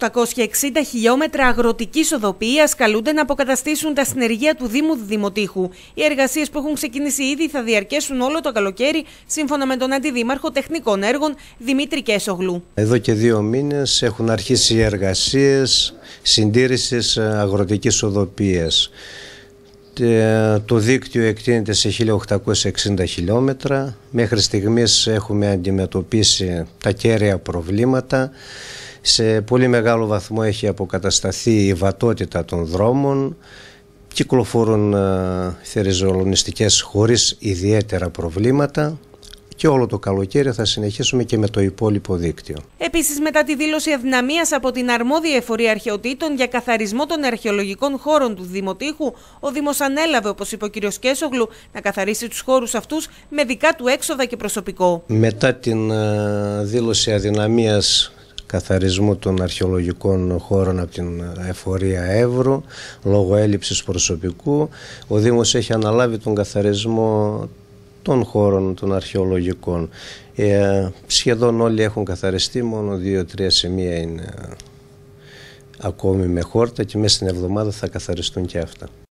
1.860 χιλιόμετρα αγροτικής οδοποιίας καλούνται να αποκαταστήσουν τα συνεργεία του Δήμου Δημοτήχου. Οι εργασίες που έχουν ξεκινήσει ήδη θα διαρκέσουν όλο το καλοκαίρι, σύμφωνα με τον Αντιδήμαρχο Τεχνικών Έργων Δημήτρη Κέσογλου. Εδώ και δύο μήνες έχουν αρχίσει οι εργασίες συντήρησης ε, αγροτικής οδοποιίας. Ε, το δίκτυο εκτείνεται σε 1.860 χιλιόμετρα. Μέχρι στιγμής έχουμε αντιμετωπίσει τα κέρια προβλήματα σε πολύ μεγάλο βαθμό έχει αποκατασταθεί η βατότητα των δρόμων, κυκλοφορούν ε, θεριζολονιστικές χωρίς ιδιαίτερα προβλήματα και όλο το καλοκαίρι θα συνεχίσουμε και με το υπόλοιπο δίκτυο. Επίσης μετά τη δήλωση αδυναμίας από την αρμόδια εφορία αρχαιοτήτων για καθαρισμό των αρχαιολογικών χώρων του Δημοτήχου, ο Δήμος ανέλαβε, όπως είπε ο κ. Κέσογλου, να καθαρίσει τους χώρους αυτούς με δικά του έξοδα και προσωπικό. Μετά την ε, δήλωση αδυναμίας καθαρισμού των αρχαιολογικών χώρων από την εφορία Εύρου λόγω έλλειψης προσωπικού. Ο Δήμος έχει αναλάβει τον καθαρισμό των χώρων των αρχαιολογικών. Ε, σχεδόν όλοι έχουν καθαριστεί, μόνο δύο-τρία σημεία είναι ακόμη με χόρτα και μέσα στην εβδομάδα θα καθαριστούν και αυτά.